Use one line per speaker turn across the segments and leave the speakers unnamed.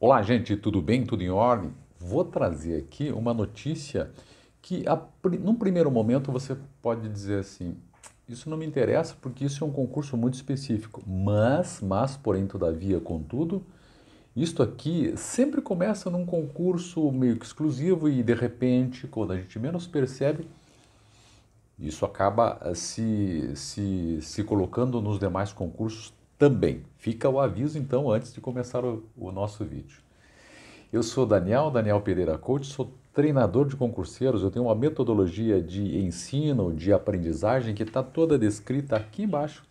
Olá, gente, tudo bem? Tudo em ordem? Vou trazer aqui uma notícia que, a, num primeiro momento, você pode dizer assim: isso não me interessa porque isso é um concurso muito específico. Mas, mas, porém, todavia, contudo, isto aqui sempre começa num concurso meio que exclusivo e, de repente, quando a gente menos percebe, isso acaba eh, se, se, se colocando nos demais concursos também. Fica o aviso, então, antes de começar o, o nosso vídeo. Eu sou Daniel, Daniel Pereira Coach, sou treinador de concurseiros. Eu tenho uma metodologia de ensino, de aprendizagem, que está toda descrita aqui embaixo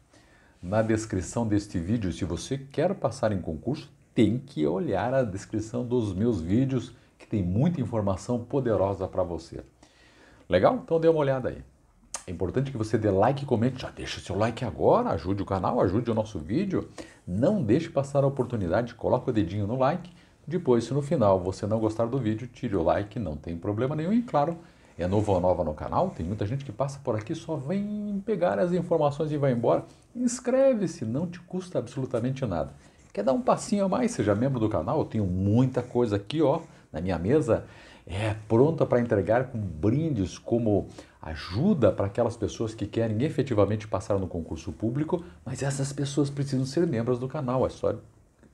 na descrição deste vídeo. Se você quer passar em concurso, tem que olhar a descrição dos meus vídeos, que tem muita informação poderosa para você. Legal? Então dê uma olhada aí. É importante que você dê like e comente. Já deixa seu like agora, ajude o canal, ajude o nosso vídeo. Não deixe passar a oportunidade, coloque o dedinho no like. Depois, se no final você não gostar do vídeo, tire o like, não tem problema nenhum. E claro, é novo ou nova no canal, tem muita gente que passa por aqui, só vem pegar as informações e vai embora. Inscreve-se, não te custa absolutamente nada. Quer dar um passinho a mais? Seja membro do canal, eu tenho muita coisa aqui ó, na minha mesa é pronta para entregar com brindes como ajuda para aquelas pessoas que querem efetivamente passar no concurso público, mas essas pessoas precisam ser membros do canal, é só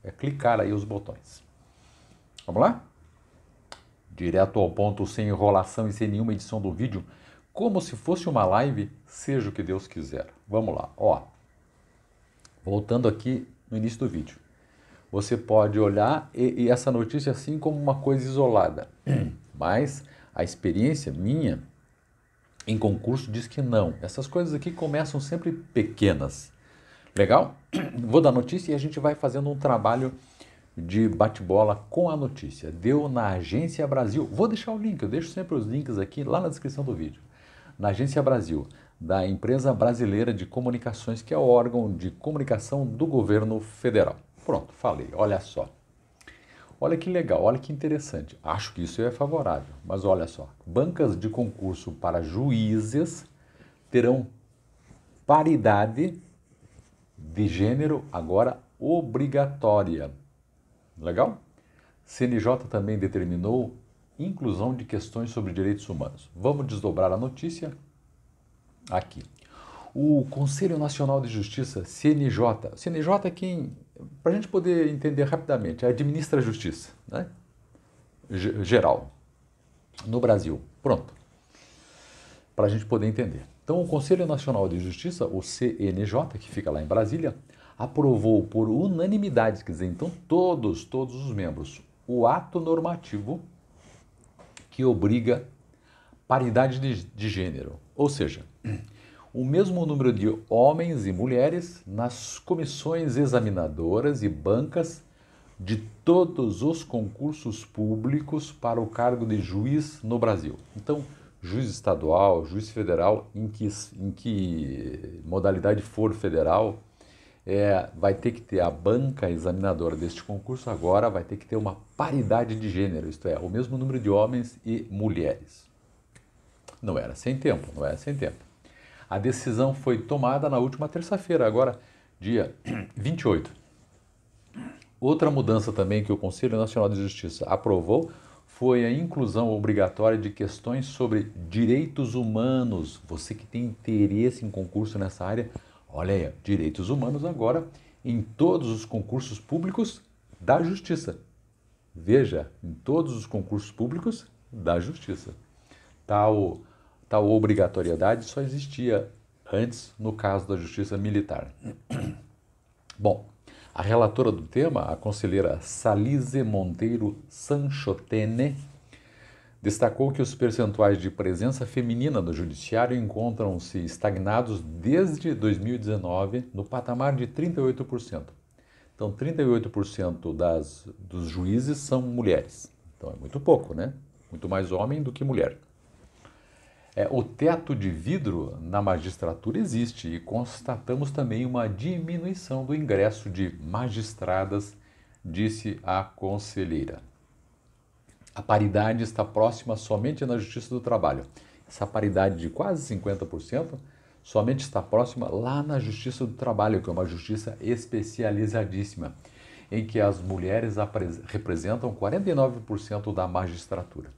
é clicar aí os botões. Vamos lá? Direto ao ponto, sem enrolação e sem nenhuma edição do vídeo, como se fosse uma live, seja o que Deus quiser. Vamos lá, ó. Voltando aqui no início do vídeo. Você pode olhar e, e essa notícia assim como uma coisa isolada. Mas a experiência minha em concurso diz que não. Essas coisas aqui começam sempre pequenas. Legal? Vou dar notícia e a gente vai fazendo um trabalho de bate-bola com a notícia. Deu na Agência Brasil. Vou deixar o link, eu deixo sempre os links aqui lá na descrição do vídeo. Na Agência Brasil, da Empresa Brasileira de Comunicações, que é o órgão de comunicação do governo federal. Pronto, falei. Olha só. Olha que legal, olha que interessante. Acho que isso é favorável. Mas olha só: bancas de concurso para juízes terão paridade de gênero agora obrigatória. Legal? CNJ também determinou inclusão de questões sobre direitos humanos. Vamos desdobrar a notícia aqui o Conselho Nacional de Justiça, CNJ. O CNJ é quem, para a gente poder entender rapidamente, administra a justiça, né? G geral, no Brasil. Pronto. Para a gente poder entender. Então, o Conselho Nacional de Justiça, o CNJ, que fica lá em Brasília, aprovou por unanimidade, quer dizer, então todos, todos os membros, o ato normativo que obriga paridade de, de gênero. Ou seja, o mesmo número de homens e mulheres nas comissões examinadoras e bancas de todos os concursos públicos para o cargo de juiz no Brasil. Então, juiz estadual, juiz federal, em que, em que modalidade for federal, é, vai ter que ter a banca examinadora deste concurso agora, vai ter que ter uma paridade de gênero, isto é, o mesmo número de homens e mulheres. Não era sem tempo, não era sem tempo. A decisão foi tomada na última terça-feira, agora dia 28. Outra mudança também que o Conselho Nacional de Justiça aprovou foi a inclusão obrigatória de questões sobre direitos humanos. Você que tem interesse em concurso nessa área, olha aí, direitos humanos agora em todos os concursos públicos da Justiça. Veja, em todos os concursos públicos da Justiça. Tal. Tá Tal obrigatoriedade só existia antes no caso da justiça militar. Bom, a relatora do tema, a conselheira Salise Monteiro Sanchotene, destacou que os percentuais de presença feminina no judiciário encontram-se estagnados desde 2019 no patamar de 38%. Então, 38% das, dos juízes são mulheres. Então, é muito pouco, né? Muito mais homem do que mulher. É, o teto de vidro na magistratura existe e constatamos também uma diminuição do ingresso de magistradas, disse a conselheira. A paridade está próxima somente na Justiça do Trabalho. Essa paridade de quase 50% somente está próxima lá na Justiça do Trabalho, que é uma justiça especializadíssima, em que as mulheres representam 49% da magistratura.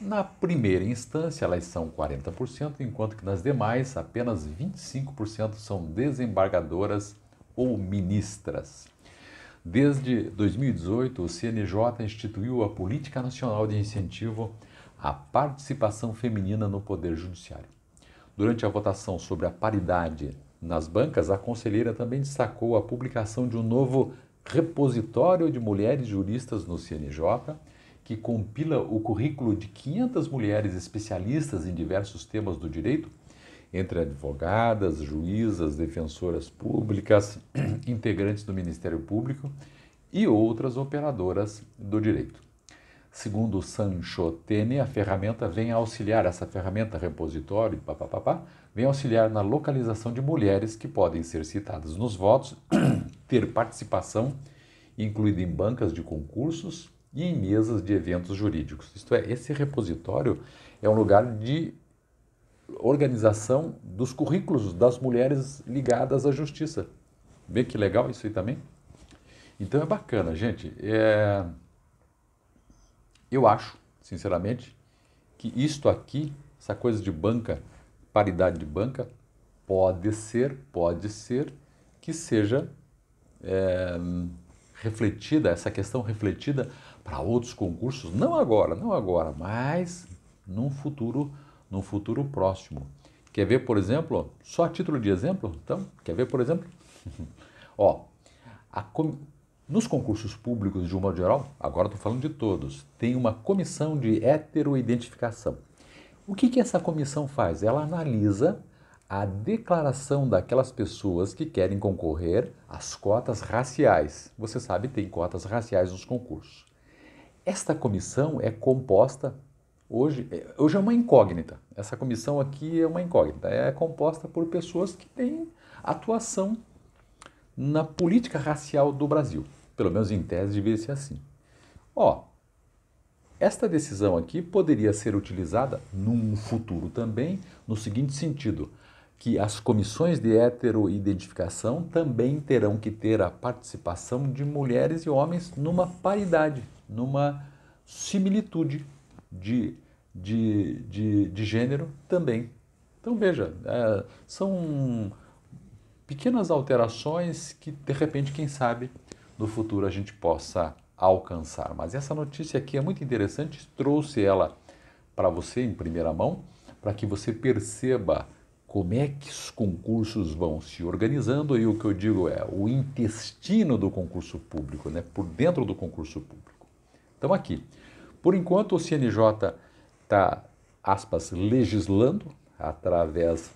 Na primeira instância, elas são 40%, enquanto que nas demais, apenas 25% são desembargadoras ou ministras. Desde 2018, o CNJ instituiu a Política Nacional de Incentivo à Participação Feminina no Poder Judiciário. Durante a votação sobre a paridade nas bancas, a conselheira também destacou a publicação de um novo repositório de mulheres juristas no CNJ que compila o currículo de 500 mulheres especialistas em diversos temas do direito, entre advogadas, juízas, defensoras públicas, integrantes do Ministério Público e outras operadoras do direito. Segundo Sancho Tene, a ferramenta vem auxiliar, essa ferramenta repositório, vem auxiliar na localização de mulheres que podem ser citadas nos votos, ter participação, incluída em bancas de concursos, e em mesas de eventos jurídicos. Isto é, esse repositório é um lugar de organização dos currículos das mulheres ligadas à justiça. Vê que legal isso aí também? Então é bacana, gente. É... Eu acho, sinceramente, que isto aqui, essa coisa de banca, paridade de banca, pode ser, pode ser que seja é, refletida, essa questão refletida para outros concursos, não agora, não agora, mas num futuro, num futuro próximo. Quer ver, por exemplo, só a título de exemplo? Então, quer ver, por exemplo? Ó, a, nos concursos públicos, de um modo geral, agora estou falando de todos, tem uma comissão de heteroidentificação. O que, que essa comissão faz? Ela analisa a declaração daquelas pessoas que querem concorrer às cotas raciais. Você sabe, tem cotas raciais nos concursos. Esta comissão é composta, hoje, é, hoje é uma incógnita, essa comissão aqui é uma incógnita, é composta por pessoas que têm atuação na política racial do Brasil. Pelo menos em tese devia ser assim. Ó, esta decisão aqui poderia ser utilizada num futuro também, no seguinte sentido: que as comissões de heteroidentificação também terão que ter a participação de mulheres e homens numa paridade numa similitude de, de, de, de gênero também. Então veja, é, são pequenas alterações que de repente, quem sabe, no futuro a gente possa alcançar. Mas essa notícia aqui é muito interessante, trouxe ela para você em primeira mão, para que você perceba como é que os concursos vão se organizando e o que eu digo é o intestino do concurso público, né? por dentro do concurso público. Estamos aqui. Por enquanto, o CNJ está, aspas, legislando através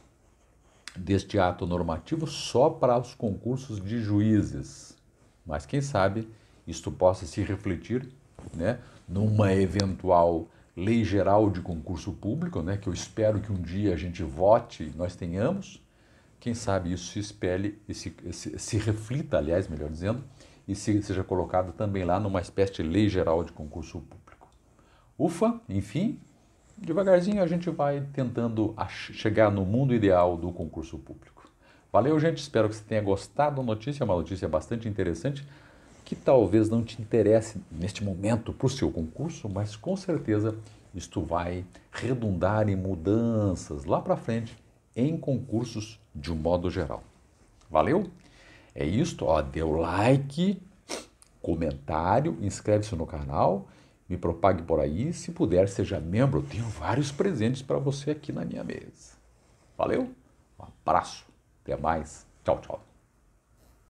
deste ato normativo só para os concursos de juízes. Mas quem sabe isto possa se refletir né, numa eventual lei geral de concurso público, né, que eu espero que um dia a gente vote e nós tenhamos. Quem sabe isso se espelhe, se, se, se reflita, aliás, melhor dizendo, e seja colocado também lá numa espécie de lei geral de concurso público. Ufa, enfim, devagarzinho a gente vai tentando chegar no mundo ideal do concurso público. Valeu, gente, espero que você tenha gostado da notícia, é uma notícia bastante interessante que talvez não te interesse neste momento para o seu concurso, mas com certeza isto vai redundar em mudanças lá para frente em concursos de um modo geral. Valeu? É isto, ó, dê o like, comentário, inscreve-se no canal, me propague por aí, se puder seja membro, eu tenho vários presentes para você aqui na minha mesa. Valeu? Um abraço, até mais. Tchau, tchau.